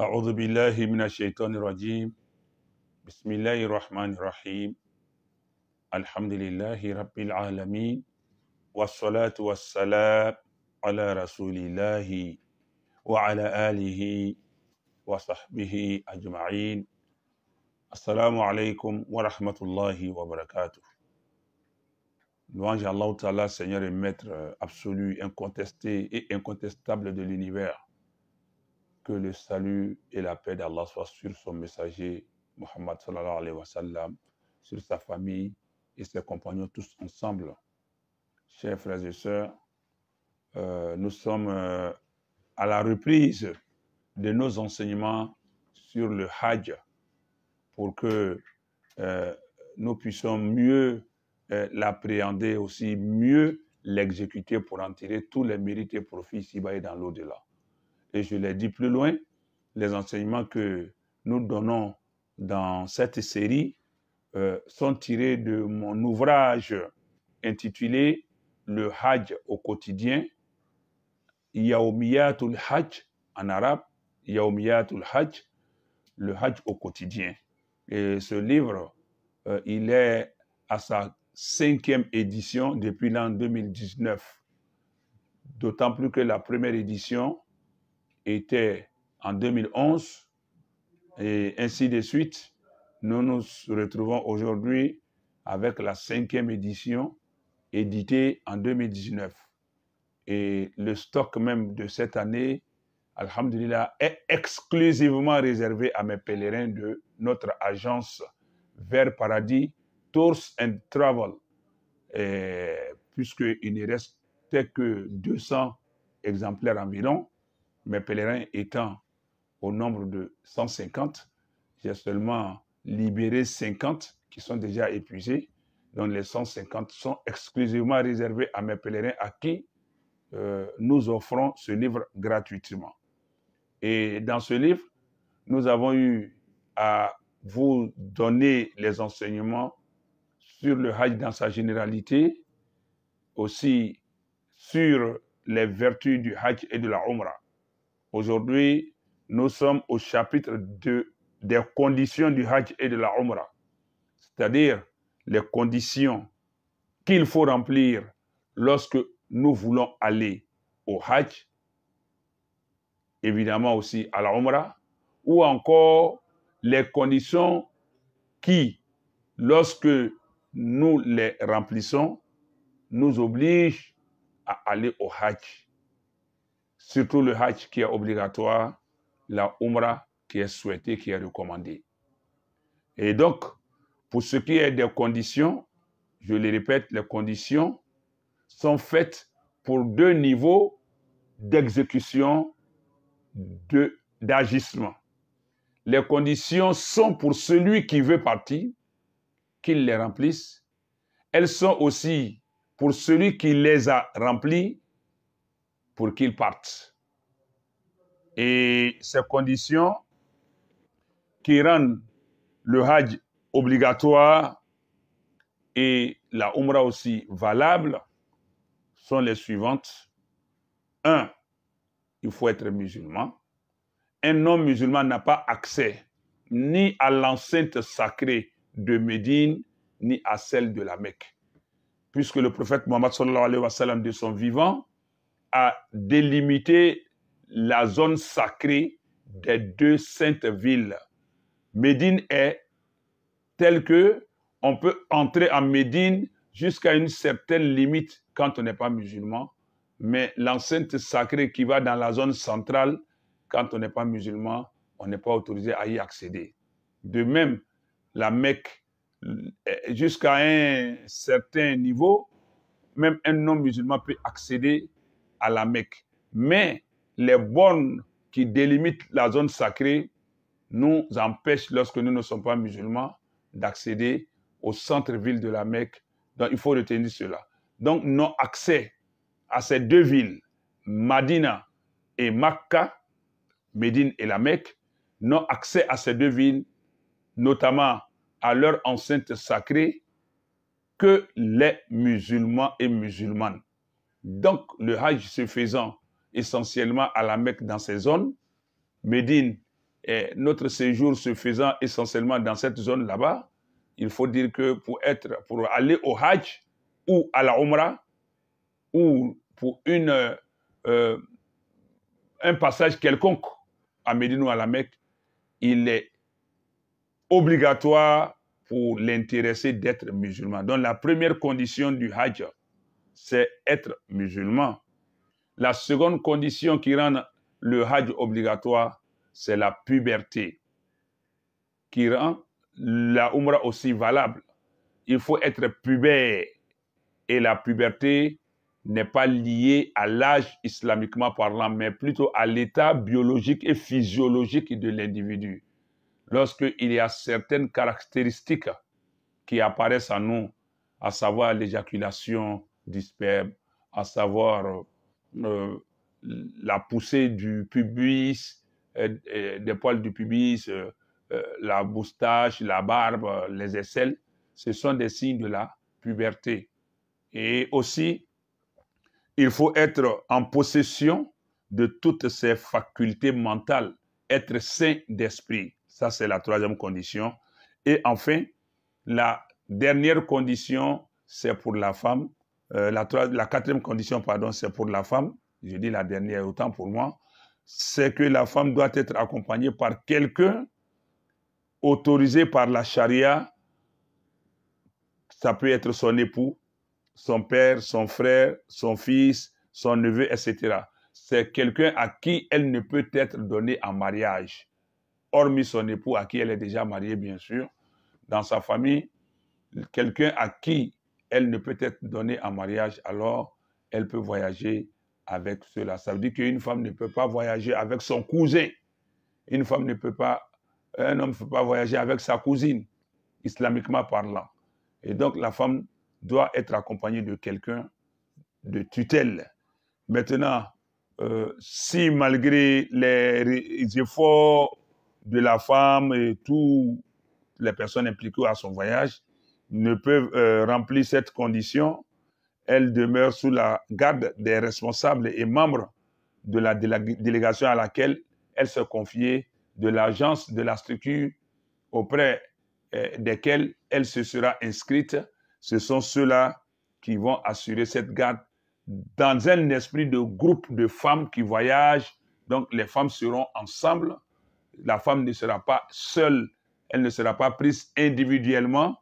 أعوذ بالله من الشيطان الرجيم بسم الله الرحمن الرحيم الحمد لله رب العالمين والصلاة والسلام على رسول الله وعلى آله وصحبه أجمعين السلام عليكم ورحمة الله وبركاته Louange à Allah Seigneur et Maître absolu, incontesté et incontestable de l'univers. que le salut et la paix d'Allah soient sur son messager Muhammad sallallahu alayhi wa sallam, sur sa famille et ses compagnons tous ensemble. Chers frères et sœurs, euh, nous sommes euh, à la reprise de nos enseignements sur le Hajj pour que euh, nous puissions mieux l'appréhender, aussi mieux l'exécuter pour en tirer tous les mérites et profits ici et dans l'au-delà et je l'ai dit plus loin, les enseignements que nous donnons dans cette série euh, sont tirés de mon ouvrage intitulé Le Hajj au quotidien, Yaumiyatul Hajj en arabe, Yaumiyatul Hajj, le Hajj au quotidien. Et ce livre, euh, il est à sa cinquième édition depuis l'an 2019. D'autant plus que la première édition était en 2011 et ainsi de suite. Nous nous retrouvons aujourd'hui avec la cinquième édition éditée en 2019. Et le stock même de cette année, Alhamdulillah, est exclusivement réservé à mes pèlerins de notre agence Vers Paradis, Tours and Travel, puisqu'il ne restait que 200 exemplaires environ mes pèlerins étant au nombre de 150, j'ai seulement libéré 50 qui sont déjà épuisés, donc les 150 sont exclusivement réservés à mes pèlerins à qui euh, nous offrons ce livre gratuitement. Et dans ce livre, nous avons eu à vous donner les enseignements sur le Hajj dans sa généralité, aussi sur les vertus du Hajj et de la Umrah. Aujourd'hui, nous sommes au chapitre 2 des conditions du Hajj et de la Umrah, c'est-à-dire les conditions qu'il faut remplir lorsque nous voulons aller au Hajj, évidemment aussi à la Umrah, ou encore les conditions qui, lorsque nous les remplissons, nous obligent à aller au Hajj surtout le Hajj qui est obligatoire, la Umrah qui est souhaitée, qui est recommandée. Et donc, pour ce qui est des conditions, je les répète, les conditions sont faites pour deux niveaux d'exécution d'agissement. les conditions sont pour celui qui veut partir, qu'il les remplisse. Elles sont aussi pour celui qui les a remplies pour qu'il parte. Et ces conditions qui rendent le Hajj obligatoire et la Umrah aussi valable sont les suivantes. Un, il faut être musulman. Un non-musulman n'a pas accès ni à l'enceinte sacrée de Médine, ni à celle de la Mecque. Puisque le prophète Mohammed sallallahu alayhi wa sallam de son vivant à délimiter la zone sacrée des deux saintes villes. Médine est telle que on peut entrer à Médine jusqu'à une certaine limite quand on n'est pas musulman, mais l'enceinte sacrée qui va dans la zone centrale, quand on n'est pas musulman, on n'est pas autorisé à y accéder. De même, la Mecque, euh, jusqu'à un certain niveau, même un non-musulman peut accéder à la Mecque. Mais les bornes qui délimitent la zone sacrée nous empêchent, lorsque nous ne sommes pas musulmans, d'accéder au centre-ville de la Mecque. Donc il faut retenir cela. Donc non accès à ces deux villes, Madina et Makka, Médine et la Mecque, n'ont accès à ces deux villes, notamment à leur enceinte sacrée, que les musulmans et musulmanes. Donc, le Hajj se faisant essentiellement à la Mecque dans ces zones, Médine, et notre séjour se faisant essentiellement dans cette zone là-bas, il faut dire que pour, être, pour aller au Hajj ou à la Umrah, ou pour une, euh, un passage quelconque à Médine ou à la Mecque, il est obligatoire pour l'intéressé d'être musulman. Donc la première condition du Hajj, c'est être musulman. La seconde condition qui rend le Hajj obligatoire, c'est la puberté, qui rend la Umrah aussi valable. Il faut être pubère et la puberté n'est pas liée à l'âge islamiquement parlant, mais plutôt à l'état biologique et physiologique de l'individu. Lorsqu'il y a certaines caractéristiques qui apparaissent à nous, à savoir l'éjaculation, disperse, à savoir euh, euh, la poussée du pubis, euh, des poils du pubis, la moustache, la barbe, les aisselles, ce sont des signes de la puberté. Et aussi, il faut être en possession de toutes ces facultés mentales, être sain d'esprit. Ça, c'est la troisième condition. Et enfin, la dernière condition, c'est pour la femme, euh, la, la, quatrième condition, pardon, c'est pour la femme. Je dis la dernière, autant pour moi. C'est que la femme doit être accompagnée par quelqu'un autorisé par la charia. Ça peut être son époux, son père, son frère, son fils, son neveu, etc. C'est quelqu'un à qui elle ne peut être donnée en mariage, hormis son époux à qui elle est déjà mariée, bien sûr. Dans sa famille, quelqu'un à qui elle ne peut être donnée en mariage, alors elle peut voyager avec cela. Ça veut dire qu'une femme ne peut pas voyager avec son cousin. Une femme ne peut pas, un homme ne peut pas voyager avec sa cousine, islamiquement parlant. Et donc la femme doit être accompagnée de quelqu'un de tutelle. Maintenant, euh, si malgré les, les efforts de la femme et toutes les personnes impliquées à son voyage, ne peuvent euh, remplir cette condition, elles demeurent sous la garde des responsables et membres de la délégation à laquelle elles se confiaient de l'agence de la structure auprès euh, desquelles elles se sera inscrite. Ce sont ceux-là qui vont assurer cette garde dans un esprit de groupe de femmes qui voyagent. Donc les femmes seront ensemble. La femme ne sera pas seule, elle ne sera pas prise individuellement,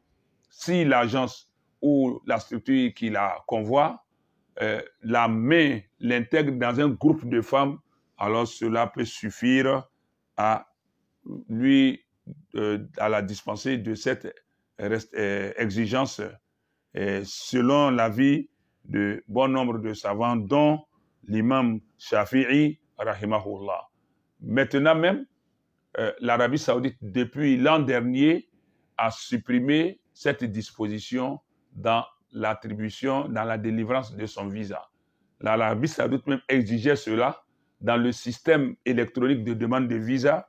si l'agence ou la structure qui la convoie euh, la met, l'intègre dans un groupe de femmes, alors cela peut suffire à lui, euh, à la dispenser de cette euh, exigence selon l'avis de bon nombre de savants, dont l'imam Shafi'i, rahimahullah. Maintenant même, l'Arabie saoudite, depuis l'an dernier, a supprimé cette disposition dans l'attribution, dans la délivrance de son visa. L'Arabie saoudite même exigeait cela dans le système électronique de demande de visa.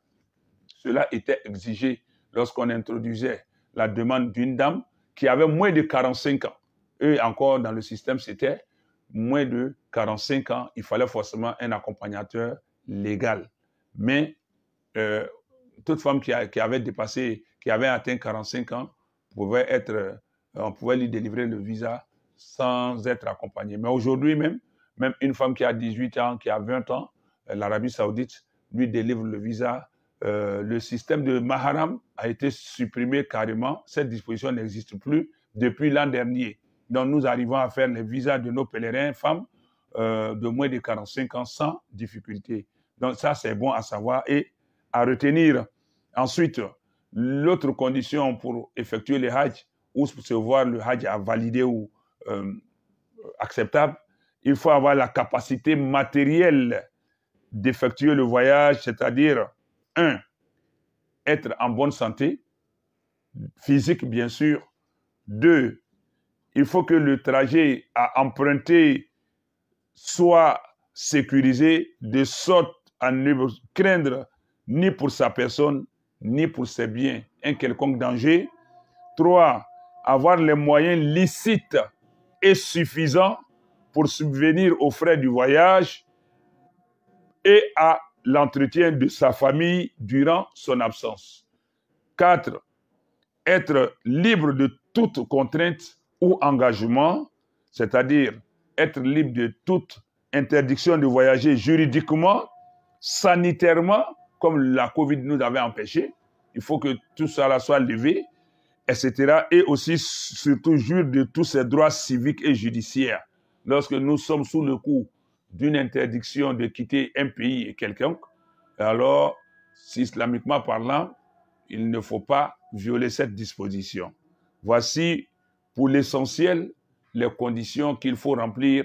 Cela était exigé lorsqu'on introduisait la demande d'une dame qui avait moins de 45 ans. Eux, encore dans le système, c'était moins de 45 ans. Il fallait forcément un accompagnateur légal. Mais euh, toute femme qui avait dépassé, qui avait atteint 45 ans, pouvait être, euh, on pouvait lui délivrer le visa sans être accompagné. Mais aujourd'hui même, même une femme qui a 18 ans, qui a 20 ans, euh, l'Arabie saoudite lui délivre le visa. Euh, le système de Maharam a été supprimé carrément. Cette disposition n'existe plus depuis l'an dernier. Donc nous arrivons à faire les visas de nos pèlerins femmes de moins de 45 ans sans difficulté. Donc ça, c'est bon à savoir et à retenir. Ensuite, L'autre condition pour effectuer le Hajj ou pour se voir le Hajj à valider ou euh, acceptable, il faut avoir la capacité matérielle d'effectuer le voyage, c'est-à-dire, un, être en bonne santé, physique bien sûr. Deux, il faut que le trajet à emprunter soit sécurisé de sorte à ne craindre ni pour sa personne, ni pour ses biens un quelconque danger. 3. Avoir les moyens licites et suffisants pour subvenir aux frais du voyage et à l'entretien de sa famille durant son absence. 4. Être libre de toute contrainte ou engagement, c'est-à-dire être libre de toute interdiction de voyager juridiquement, sanitairement, comme la Covid nous avait empêché, il faut que tout cela soit levé, etc. Et aussi, surtout, jure de tous ces droits civiques et judiciaires. Lorsque nous sommes sous le coup d'une interdiction de quitter un pays et quelqu'un, alors, islamiquement parlant, il ne faut pas violer cette disposition. Voici, pour l'essentiel, les conditions qu'il faut remplir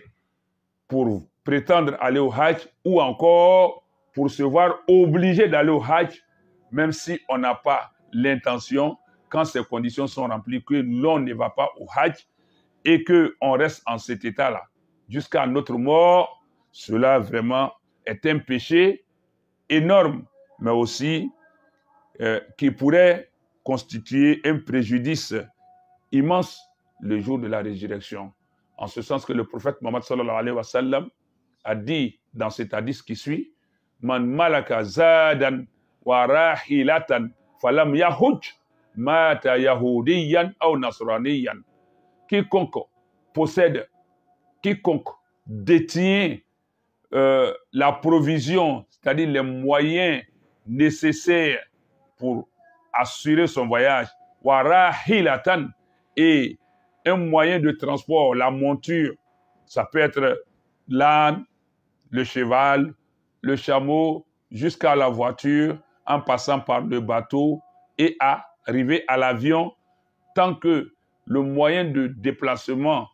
pour prétendre aller au Hajj ou encore pour se voir obligé d'aller au Hajj, même si on n'a pas l'intention, quand ces conditions sont remplies, que l'on ne va pas au Hajj et qu'on reste en cet état-là jusqu'à notre mort, cela vraiment est un péché énorme, mais aussi euh, qui pourrait constituer un préjudice immense le jour de la résurrection. En ce sens que le prophète Mohammed a dit dans cet hadith qui suit, Quiconque possède, quiconque détient euh, la provision, c'est-à-dire les moyens nécessaires pour assurer son voyage, et un moyen de transport, la monture, ça peut être l'âne, le cheval, le chameau jusqu'à la voiture en passant par le bateau et à arriver à l'avion tant que le moyen de déplacement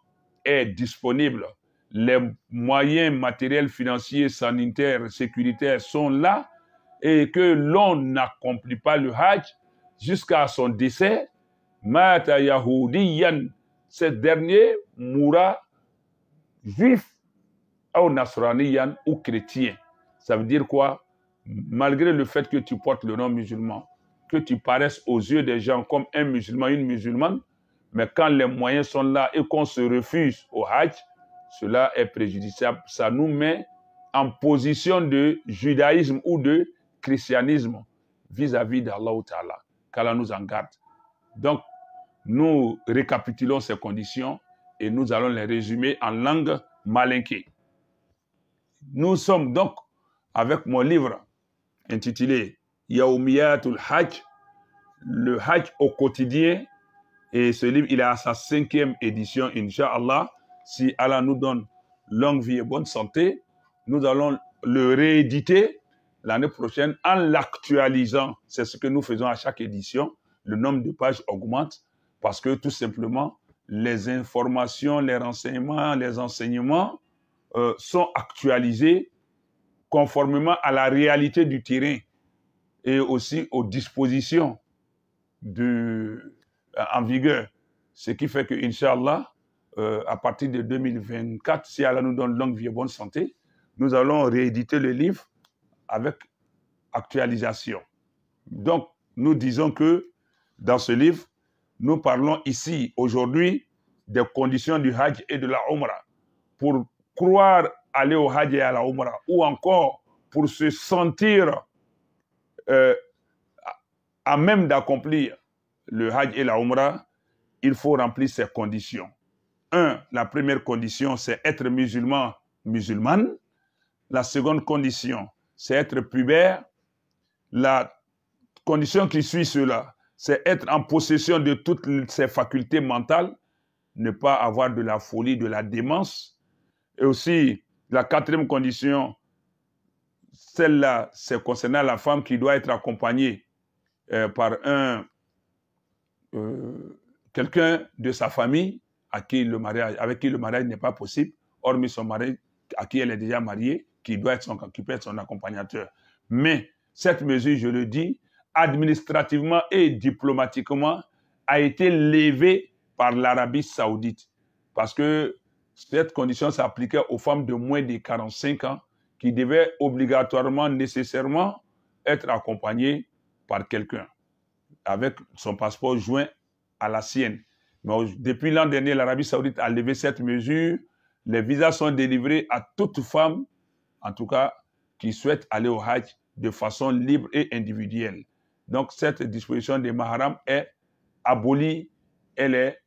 est disponible. Les moyens matériels, financiers, sanitaires, sécuritaires sont là et que l'on n'accomplit pas le Hajj jusqu'à son décès, Mata Yahoudiyan, ce dernier mourra juif ou nasraniyan ou chrétien. Ça veut dire quoi Malgré le fait que tu portes le nom musulman, que tu paraisses aux yeux des gens comme un musulman, une musulmane, mais quand les moyens sont là et qu'on se refuse au Hajj, cela est préjudiciable. Ça nous met en position de judaïsme ou de christianisme vis-à-vis d'Allah d'Allah, Qu'Allah nous en garde. Donc, nous récapitulons ces conditions et nous allons les résumer en langue malinquée. Nous sommes donc avec mon livre intitulé Yaumiyatul Hajj, le Hajj au quotidien. Et ce livre, il est à sa cinquième édition, Inch'Allah. Si Allah nous donne longue vie et bonne santé, nous allons le rééditer l'année prochaine en l'actualisant. C'est ce que nous faisons à chaque édition. Le nombre de pages augmente parce que tout simplement, les informations, les renseignements, les enseignements euh, sont actualisés conformément à la réalité du terrain et aussi aux dispositions de, euh, en vigueur. Ce qui fait que, Inch'Allah, euh, à partir de 2024, si Allah nous donne longue vie et bonne santé, nous allons rééditer le livre avec actualisation. Donc, nous disons que dans ce livre, nous parlons ici, aujourd'hui, des conditions du Hajj et de la Omra pour croire aller au Hajj et à la Umrah, ou encore pour se sentir euh, à même d'accomplir le Hajj et la Umrah, il faut remplir ces conditions. Un, la première condition, c'est être musulman, musulmane. La seconde condition, c'est être pubère. La condition qui suit cela, c'est être en possession de toutes ses facultés mentales, ne pas avoir de la folie, de la démence, et aussi la quatrième condition, celle-là, c'est concernant la femme qui doit être accompagnée euh, par un euh, quelqu'un de sa famille à qui le mariage, avec qui le mariage n'est pas possible, hormis son mari à qui elle est déjà mariée, qui, doit être son, qui peut être son accompagnateur. Mais cette mesure, je le dis, administrativement et diplomatiquement, a été levée par l'Arabie saoudite. Parce que cette condition s'appliquait aux femmes de moins de 45 ans qui devaient obligatoirement, nécessairement, être accompagnées par quelqu'un avec son passeport joint à la sienne. Mais depuis l'an dernier, l'Arabie saoudite a levé cette mesure. Les visas sont délivrés à toute femme, en tout cas, qui souhaite aller au Hajj de façon libre et individuelle. Donc cette disposition des Maharam est abolie, elle est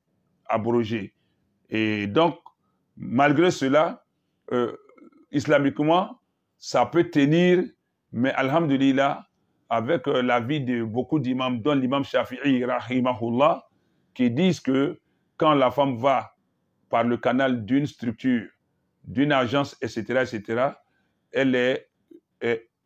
abrogée. Et donc, Malgré cela, euh, islamiquement, ça peut tenir, mais alhamdulillah, avec euh, l'avis de beaucoup d'imams, dont l'imam Shafi'i, rahimahullah, qui disent que quand la femme va par le canal d'une structure, d'une agence, etc., etc., elle est,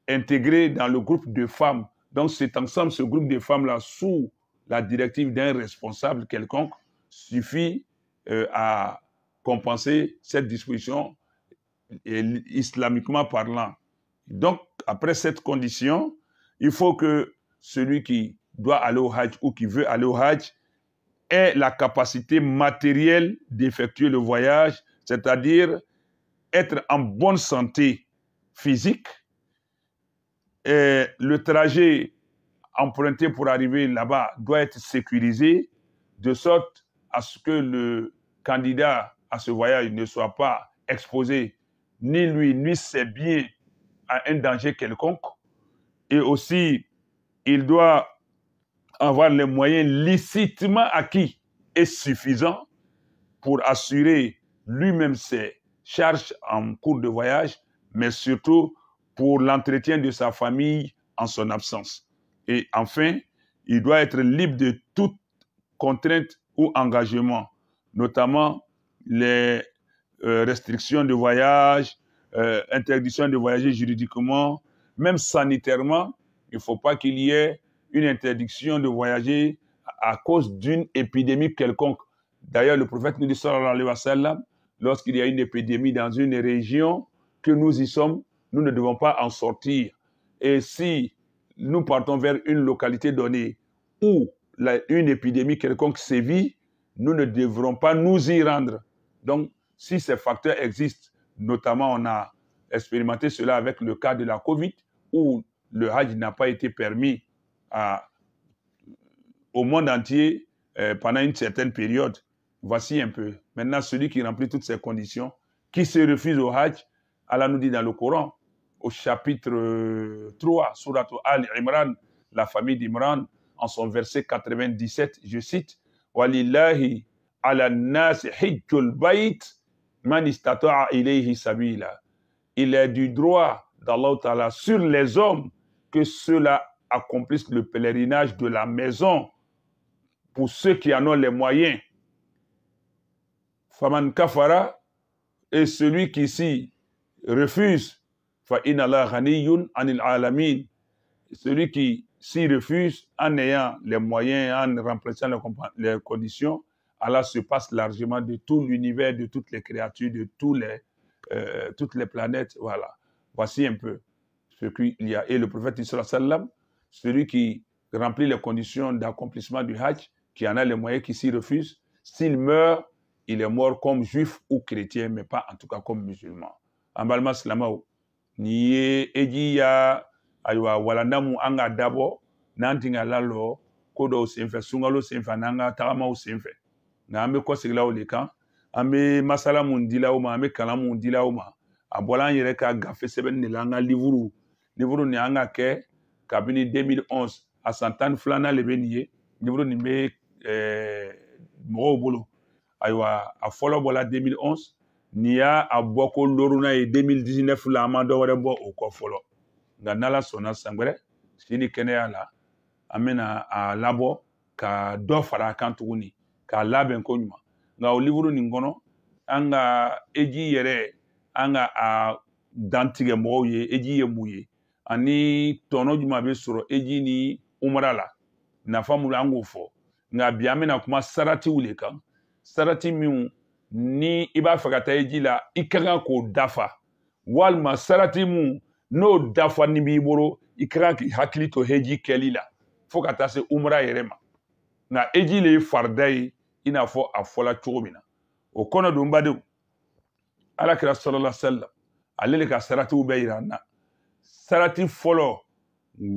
intégrée dans le groupe de femmes. Donc cet ensemble, ce groupe de femmes-là, sous la directive d'un responsable quelconque, suffit euh, à compenser cette disposition islamiquement parlant. Donc, après cette condition, il faut que celui qui doit aller au Hajj ou qui veut aller au Hajj ait la capacité matérielle d'effectuer le voyage, c'est-à-dire être en bonne santé physique. Et le trajet emprunté pour arriver là-bas doit être sécurisé de sorte à ce que le candidat à ce voyage ne soit pas exposé, ni lui, ni ses biens, à un danger quelconque. Et aussi, il doit avoir les moyens licitement acquis et suffisants pour assurer lui-même ses charges en cours de voyage, mais surtout pour l'entretien de sa famille en son absence. Et enfin, il doit être libre de toute contrainte ou engagement, notamment les euh, restrictions de voyage, euh, interdiction de voyager juridiquement, même sanitairement, il ne faut pas qu'il y ait une interdiction de voyager à cause d'une épidémie quelconque. D'ailleurs, le prophète nous dit, lorsqu'il y a une épidémie dans une région, que nous y sommes, nous ne devons pas en sortir. Et si nous partons vers une localité donnée où une épidémie quelconque sévit, nous ne devrons pas nous y rendre. Donc, si ces facteurs existent, notamment on a expérimenté cela avec le cas de la COVID, où le Hajj n'a pas été permis à, au monde entier euh, pendant une certaine période. Voici un peu. Maintenant, celui qui remplit toutes ces conditions, qui se refuse au Hajj, Allah nous dit dans le Coran, au chapitre 3, euh, Surat Al-Imran, la famille d'Imran, en son verset 97, je cite, Walillahi il est du droit d'Allah sur les hommes que ceux-là accomplissent le pèlerinage de la maison pour ceux qui en ont les moyens. Faman kafara est celui qui s'y refuse. Fa anil alamin. Celui qui s'y refuse en ayant les moyens, en remplissant les conditions, Allah se passe largement de tout l'univers, de toutes les créatures, de tous les, euh, toutes les planètes. Voilà. Voici un peu ce qu'il y a. Et le prophète sallam, celui qui remplit les conditions d'accomplissement du Hajj, qui en a les moyens, qui s'y refuse, s'il meurt, il est mort comme juif ou chrétien, mais pas en tout cas comme musulman. En balma slamaou, Ediya, aywa Walandamu, anga dabo, nantinga lalo, kodo senfe, sungalo senfe, nanga Tarama, nka an bɛ kɔsigilaw de kan an bɛ masala mun di l'aw ma an bɛ kalan mun di l'aw ma a bɔra an yɛrɛ ka gafe sɛbɛnni de la an ka livuru livuru nin an ka kɛ kabini 2011 a san tan ni filanan de bɛ nin ye livuru nin bɛ ɛɛ mɔgɔw bolo ayiwa a fɔlɔ bɔra 2011 nin y'a a bɔ ko loruna ye 2019 la an ma dɔ wɛrɛ bɔ o kɔ fɔlɔ nka n'ala sɔnna san wɛrɛ si ni kɛnɛya la an bɛna a labɔ ka dɔ fara a kan tuguni k'a labɛn ko ɲuman nka o liburu nin kɔnɔ an ka eji yɛrɛ an ka a dantigɛ mɔgɔw ye eji ye mun ye ani tɔnɔ jumɛn bɛ sɔrɔ eji ni umara la nafa mun an k'o fɔ nka bi an bɛna kuma saratiw de kan sarati minnu ni i b'a fɛ ka taa eji la i ka kan k'o dafa walima sarati mun n'o dafa ni b'i bolo i ka kan k'i hakili to eji kɛli la fo ka taa se umara yɛrɛ ma nka eji le ye farida ye ina fɔ a fɔla cogo min na o kɔnɔ don badenw alakira sɔlɔla sallam ale le ka saratiw bɛ yira na sarati fɔlɔ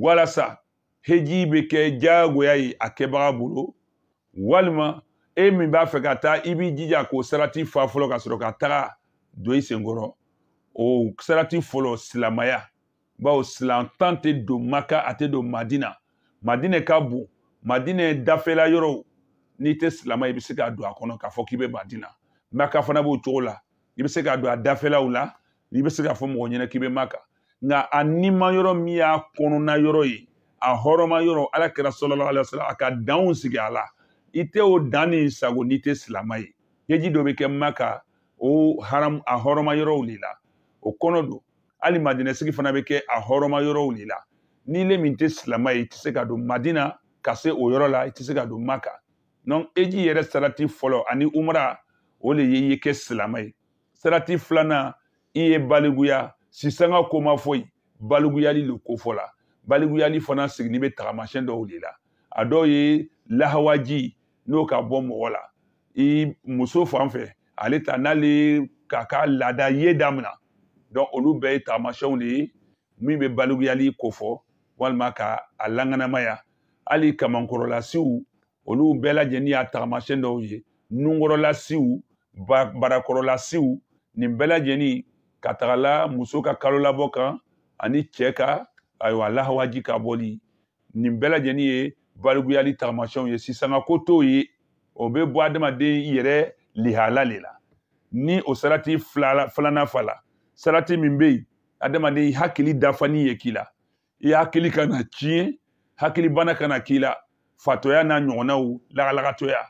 walasa heji bɛ kɛ diyagoya ye a kɛbaga bolo walima e min b'a fɛ ka taa i b'i jija k'o sarati fa fɔlɔ ka sɔrɔ ka taga don i senkɔrɔ o sarati fɔlɔ silamaya bawo silan tan tɛ don maka a tɛ don madina madinɛ ka bon madinɛ dafɛla yɔrɔw n'i tɛ silama i bɛ se k'a don a kɔnɔ k'a fɔ k'i bɛ madina maka fana b'o cogo la i bɛ se k'a don a dafɛlaw la i bɛ se k'a fɔ mɔgɔ ɲɛna k'i bɛ maka nka a nima yɔrɔ min y'a kɔnɔna yɔrɔ ye a hɔrɔma yɔrɔ ala kɛra sɔlɔlɔ ala sɔrɔ a ka danw sigi a la i tɛ o dan nin sago n'i tɛ silama ye heji dɔ bɛ kɛ maka o haram a hɔrɔma yɔrɔw de la o kɔnɔ don hali madinasigi fana bɛ kɛ a hɔrɔma yɔrɔw de la n'i le min tɛ silama ye i tɛ se ka don madina ka se o yɔrɔ la i tɛ se ka don maka donc eji yɛrɛ sarati fɔlɔ ani umra o de ye i kɛ silama ye sarati filanan i ye baliguya sisanga ko ma foyi baliguyali le kofɔ la baliguyali fana sigini bɛ tagamasɛn dɔw de la ado dɔw ye lahawaji n'o ka bɔ mɔgɔ i muso fan fɛ ale ta n'ale ka ka laada ye damina donc olu bɛɛ ye taamasiyɛnw de ye min bɛ baliguyali kofɔ walima ka a langanamaya hali kamankɔrɔlasiw olu bɛɛ lajɛlen y'a tagamasɛn dɔw ye nunkɔrɔlasiw barakɔrɔlasiw nin bɛɛ lajɛlen ka tagala muso ka kalo labɔ kan ani cɛ ka ayiwa lahawaji ka bɔli nin bɛɛ lajɛlen ye balibuyali tagamasɛnw ye sisangako t'o ye o bɛ bɔ adamaden yɛrɛ lihala le la ni o sarati filanan fa la sarati min bɛ yen adamaden hakili dafani ye k'i la i hakili kana tiɲɛ hakilibana kana k'i la fatɔya n'a ɲɔgɔnnaw lagalagatɔya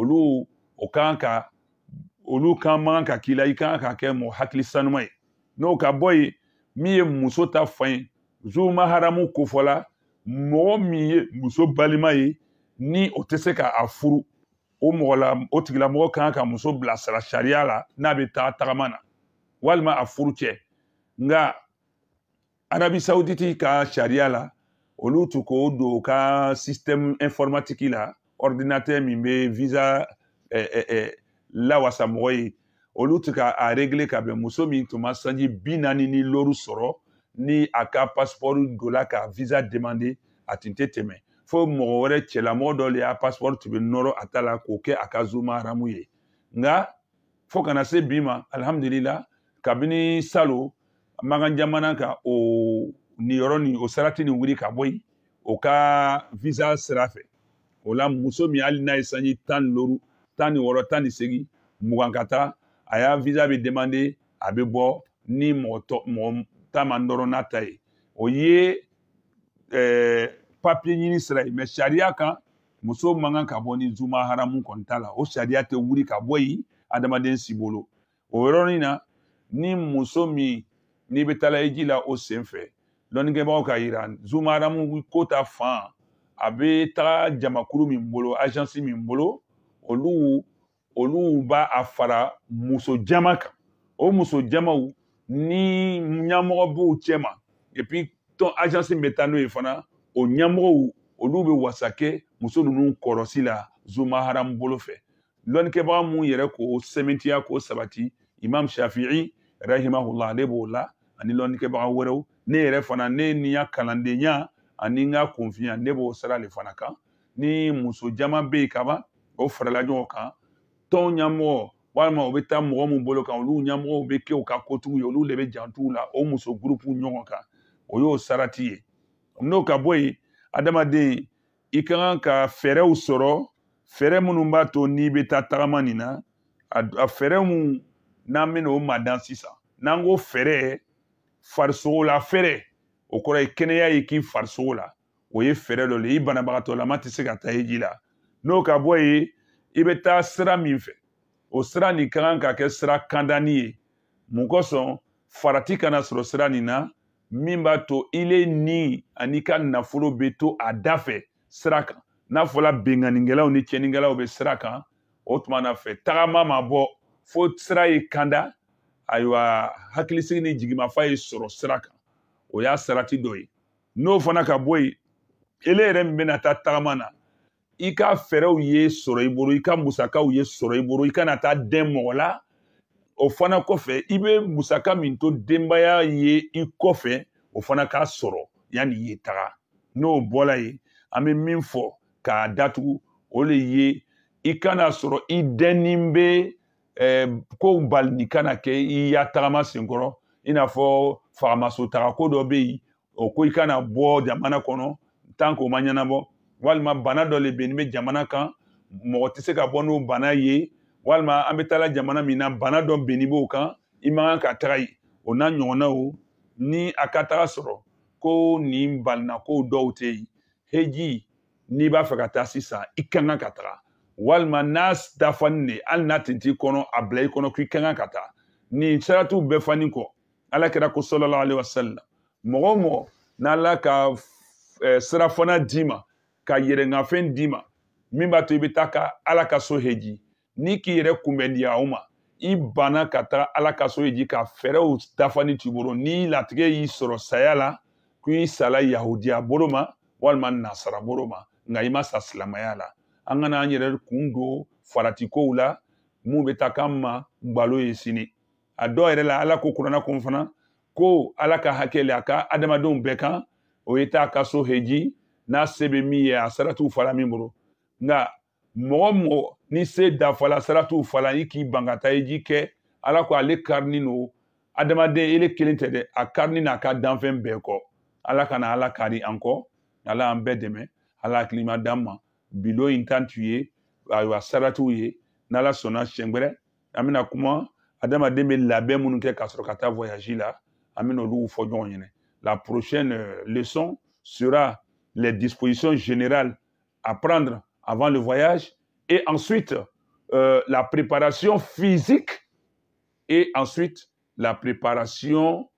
olu o kan ka olu kan man ka k'i la i kan ka kɛ mɔgɔ hakili sanuma ye n'o ka bɔ yen min ye muso ta fan ye zuma haramu kofɔla mɔgɔ min ye muso balima ye ni o tɛ se ka a furu o mɔgɔ la o tigilamɔgɔ kan ka muso bilasira sariya la n'a bɛ taa tagama na walima a furu cɛ nka arabi sawuditi ka sariya la olu tun k'o don u ka système informatique la ordinateur min bɛ visa eh, eh, eh, lawasa mɔgɔ ye olu tun ka a régler ka bɛn muso min tun ma sanji bi naani ni lɔru sɔrɔ ni a ka passeport dola ka visa demander a tun tɛ tɛmɛ fo mɔgɔ wɛrɛ cɛlamɔgɔ dɔ le y'a passeport tun bɛ nɔrɔ a ta la k'o kɛ a ka zuma aramu ye nka fo kana se bi ma alihamudulila kabini salon mankan jamana kan o nin yɔrɔ nin o sara tɛ nin wuli ka bɔ yen o ka visa sira fɛ o la muso min hali n'a ye sanji tan ni duuru tan ni wɔɔrɔ tan ni segin mugan ka taa a y'a visa bɛ demande a bɛ bɔ ni mɔgɔ tɔ mɔgɔ ta ma nɔrɔ n'a ta ye o ye ɛɛ papiye ɲini sira ye mɛ sariya kan muso man kan ka bɔ ni zuma haramu kɔni t'a la o sariya tɛ wuli ka bɔ yen adamaden si bolo o yɔrɔnin na ni muso min n'i bɛ taa la eji la o sen fɛ lɔnnikɛbagaw k'a yira zuma adamu ko ta fan a bɛ taga jamakulu min bolo agence min bolo olu olu b'a a fara muso jama kan o muso jamaw ni ɲɛmɔgɔ b'u cɛ ma et puis tɔn agence min bɛ taa n'o ye fana o ɲɛmɔgɔw olu bɛ wasa kɛ muso ninnu kɔrɔsi la zuma haramu bolo fɛ lɔnnikɛbaga minnu yɛrɛ k'o sɛmɛntiya k'o sabati imam shafi'i rahimahullah ale b'o la ani lɔnnikɛbaga wɛrɛw ne yɛrɛ fana ne ni n ka kalandenya ani n ka kunfiya ne b'o sara le fana kan ni muso jama bɛ yen kaban o farala ɲɔgɔn kan tɔn ɲɛmɔgɔ walima u bɛ taa mɔgɔ min bolo kan olu ɲɛmɔgɔw bɛ kɛ u ka kotigiw ye olu de bɛ jantuw la o muso gurupu ɲɔgɔn kan o y'o sarati ye n'o ka bɔ yen adamaden i ka kan ka fɛɛrɛw sɔrɔ fɛɛrɛ minnu b'a to n'i bɛ taa tagama nin na a fɛɛrɛ mun n'an bɛna o madan sisan n'an ko fɛɛrɛ farisogo la fɛrɛ o kɔrɔ ye kɛnɛya ye k'i farisogo la o ye fɛɛrɛ dɔ le i banabagatɔlama tɛ se ka taa heji la n'o ka bɔ yen i bɛ taa sira min fɛ o sira nin ka kan ka kɛ sira kandani ye mun kosɔn farati kana sɔrɔ sira nin na min b'a to ile ni ani ka nafolo bɛ to a da fɛ sira kan n'a fɔla benganikɛlaw ni tiɲɛnikɛlaw bɛ sira kan o tuma na fɛ tagama ma bɔ fo sira ye kanda ayiwa hakilisigi ni jigimafa ye sɔrɔ sira kan o y'a sarati dɔ ye n'o fana ka bɔ yen ele yɛrɛ min bɛna taa tagama na i ka fɛɛrɛw ye sɔrɔ i bolo i ka musakaw ye sɔrɔ i bolo i kana taa dɛn mɔgɔ la o fana kɔfɛ i bɛ musaka min to denbaya ye i kɔfɛ o fana k'a sɔrɔ yanni i ye taga n'o bɔla yen an bɛ min fɔ k'a datugu o le ye i kana sɔrɔ i dɛnni bɛ Eh, kow balini kana kɛ i y'a tagama senkɔrɔ i n'a fɔ faramaso taga ko dɔ bɛ yen o ko i kana bɔ jamana kɔnɔ tan k'o ma ɲɛnabɔ walima bana dɔ le bɛ yen nin bɛ jamana kan mɔgɔ tɛ se ka bɔ n'o bana ye walima an bɛ taa jamana min na bana dɔ bɛ yen b'o kan i man kan ka taga yen o n'a ɲɔgɔnnaw ni a ka taga sɔrɔ ko nin balinakow dɔw tɛ yen heji n'i b'a fɛ ka taa sisan i ka kan ka taga walima n'a dafani de hali n'a tɛ t'i kɔnɔ a bila i kɔnɔ k'i ka kan ka taa nin saratiw bɛɛ fani kɔ ala kɛra ko sɔlɔlɔ ale wa sali mɔgɔ o mɔgɔ n'ala ka sira fana d'i ma ka yɛrɛnkafɛn d'i ma min b'a to i bɛ taa ka ala ka so heji n'i k'i yɛrɛ kunbɛndiya o ma i banna ka taa ala ka so heji ka fɛɛrɛw dafani t'i bolo ni latigɛ y'i sɔrɔ saya la k'i sala yahudiya bolo ma walima nasara bolo ma nka i ma sa silamɛya la an ka n'an yɛrɛ kun don faratikow la mun bɛ taa k'an ma gbalo ye sini a dɔw yɛrɛ la ala ko kuranna kun fana ko ala ka hakɛ le a ka adamadenw bɛɛ kan o ye taa ka so heji n'a se bɛ min ye a sara t'u min bolo nka mɔgɔ mɔgɔ ni se dafala sara t'u i k'i ban ka taa heji kɛ ala ko ale karinin don adamaden ele kelen tɛ dɛ a karinin n'a ka danfɛn bɛɛ kɔ ala kana ala kari an kɔ ala y'an bɛɛ dɛmɛ ala hakilima d'an ma n'ala la prochaine euh, leçon sera les dispositions générales à prendre avant le voyage et ensuite euh, la préparation physique et ensuite la préparation,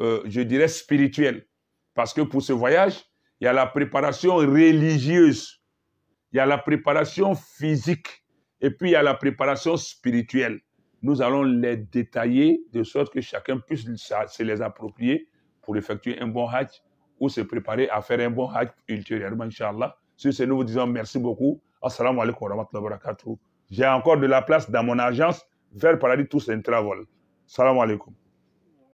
euh, je dirais, spirituelle. Parce que pour ce voyage, il y a la préparation religieuse. Il y a la préparation physique et puis il y a la préparation spirituelle. Nous allons les détailler de sorte que chacun puisse se les approprier pour effectuer un bon hajj ou se préparer à faire un bon hajj ultérieurement, Inch'Allah. Sur ce, nous vous disons merci beaucoup. Assalamu alaikum wa rahmatullahi wa barakatuh. J'ai encore de la place dans mon agence vers Paradis Tous Travel. Assalamu alaikum.